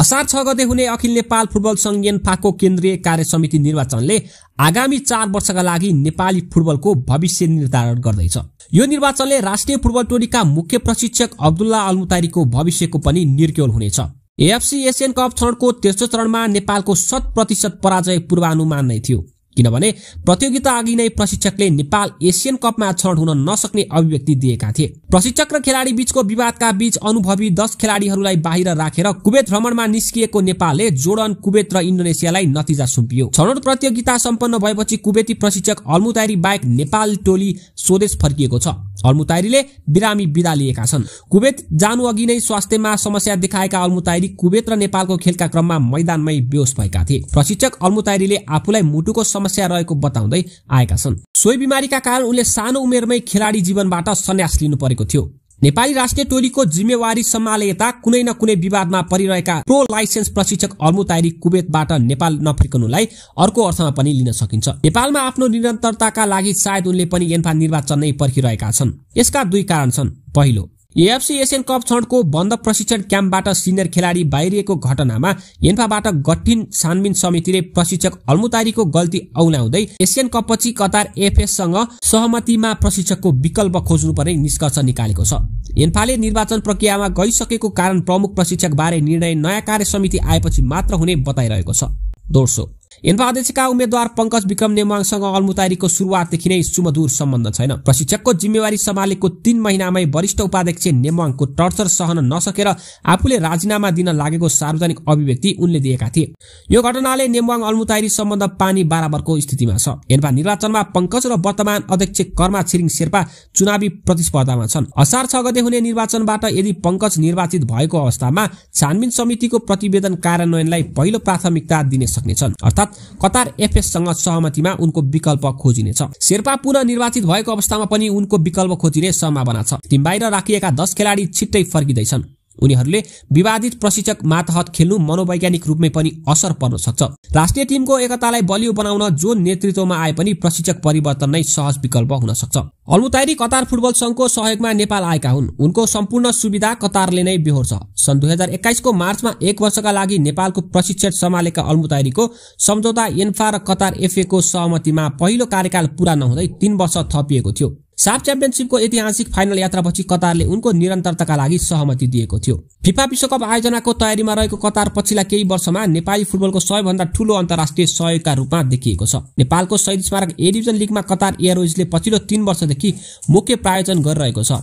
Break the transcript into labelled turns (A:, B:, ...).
A: असार छ गते हुने अखिल नेपाल फुटबल संघ फाको केन्द्रीय कार्य समिति निर्वाचनले आगामी चार वर्षका लागि नेपाली फुटबलको भविष्य निर्धारण गर्दैछ यो निर्वाचनले राष्ट्रिय फुटबल टोलीका मुख्य प्रशिक्षक अब्दुल्ला अलमुतारीको भविष्यको पनि निर्क्योल हुनेछ एएफसी एसियन कप चरणको तेस्रो चरणमा नेपालको शत प्रतिशत पराजय पूर्वानुमान नै थियो किनभने प्रतियोगिता अघि नै प्रशिक्षकले नेपाल एसियन कपमा छनौट हुन नसक्ने अभिव्यक्ति दिएका थिए प्रशिक्षक र खेलाडी बीचको विवादका बीच अनुभवी दस खेलाडीहरूलाई बाहिर राखेर रा कुवेत भ्रमणमा निस्किएको नेपालले जोर्डन कुवेत र इन्डोनेसियालाई नतिजा सुम्पियो छनौट प्रतियोगिता सम्पन्न भएपछि कुवेती प्रशिक्षक अल्मुतारी बाहेक नेपाल टोली स्वदेश फर्किएको छ अल्मुतायरीले बिरामी विदा लिएका छन् कुवेत जानु अघि नै स्वास्थ्यमा समस्या देखाएका अल्मुतायरी कुवेत र नेपालको खेलका क्रममा मैदानमै बेहोस भएका थिए प्रशिक्षक अल्मुतायरीले आफूलाई मुटुको समस्या रहेको बताउँदै आएका छन् सोही बिमारीका कारण उनले सानो उमेरमै खेलाडी जीवनबाट सन्यास लिनु परेको थियो नेपाली राष्ट्रिय टोलीको जिम्मेवारी सम्हाले यता कुनै न कुनै विवादमा परिरहेका प्रो लाइसेन्स प्रशिक्षक अर्मु ताइरी कुवेतबाट नेपाल नफर्कनुलाई अर्को अर्थमा पनि लिन सकिन्छ नेपालमा आफ्नो निरन्तरताका लागि सायद उनले पनि एन्फा निर्वाचन नै पर्खिरहेका छन् यसका दुई कारण छन् पहिलो एएफसी एसियन कप क्षणको बन्द प्रशिक्षण क्याम्पबाट सिनियर खेलाडी बाहिरिएको घटनामा एन्फाबाट गठिन छानबिन समितिले प्रशिक्षक अल्मुतारीको गल्ती औलाउँदै एसियन कपपछि कतार एफएससँग सहमतिमा प्रशिक्षकको विकल्प खोज्नुपर्ने निष्कर्ष निकालेको छ एन्फाले निर्वाचन प्रक्रियामा गइसकेको कारण प्रमुख प्रशिक्षकबारे निर्णय नयाँ कार्य समिति आएपछि मात्र हुने बताइरहेको छ दोस्रो एनपा अध्यक्षका उम्मेद्वार पङ्कज विक्रम नेमाङसँग अलमुतारीको सुरुवातदेखि नै सुमधुर सम्बन्ध छैन प्रशिक्षकको जिम्मेवारी सम्हालेको तीन महिनामै वरिष्ठ उपाध्यक्ष नेमाङको टर्चर सहन नसकेर आफूले राजीनामा दिन लागेको सार्वजनिक अभिव्यक्ति उनले दिएका थिए यो घटनाले नेवाङ अल्मुतारी सम्बन्ध पानी बराबरको स्थितिमा छ एनपा निर्वाचनमा पङ्कज र वर्तमान अध्यक्ष कर्मा छिरिङ शेर्पा चुनावी प्रतिस्पर्धामा छन् असार छ गते हुने निर्वाचनबाट यदि पङ्कज निर्वाचित भएको अवस्थामा छानबिन समितिको प्रतिवेदन कार्यान्वयनलाई पहिलो प्राथमिकता दिन सक्नेछन् अर्थात् कतार एफएससँग सहमतिमा उनको विकल्प खोजिनेछ शेर्पा निर्वाचित भएको अवस्थामा पनि उनको विकल्प खोजिने सम्भावना छ टिम बाहिर राखिएका दस खेलाडी छिट्टै फर्किँदैछन् उनीहरूले विवादित प्रशिक्षक मातहत खेल्नु मनोवैज्ञानिक रूपमै पनि असर पर्न सक्छ राष्ट्रिय टिमको एकतालाई बलियो बनाउन जो नेतृत्वमा आए पनि प्रशिक्षक परिवर्तन नै सहज विकल्प हुन सक्छ अल्मुतायरी कतार फुटबल संघको सहयोगमा नेपाल आएका हुन् उनको सम्पूर्ण सुविधा कतारले नै बेहोर्छ सन् दुई हजार एक्काइसको मार्चमा एक वर्षका लागि नेपालको प्रशिक्षण सम्हालेका अल्मुतायरीको सम्झौता एन्फा र कतार एफएको सहमतिमा पहिलो कार्यकाल पूरा नहुँदै तीन वर्ष थपिएको थियो साफ च्याम्पियनसिपको ऐतिहासिक फाइनल यात्रापछि कतारले उनको निरन्तरताका लागि सहमति दिएको थियो फिफा विश्वकप आयोजनाको तयारीमा रहेको कतार पछिल्ला केही वर्षमा नेपाली फुटबलको सबैभन्दा ठूलो अन्तर्राष्ट्रिय सहयोगका रूपमा देखिएको छ नेपालको शहीद स्मारक ए डिभिजन लिगमा कतार एयरवेजले पछिल्लो तीन वर्षदेखि मुख्य प्रायोजन गरिरहेको छ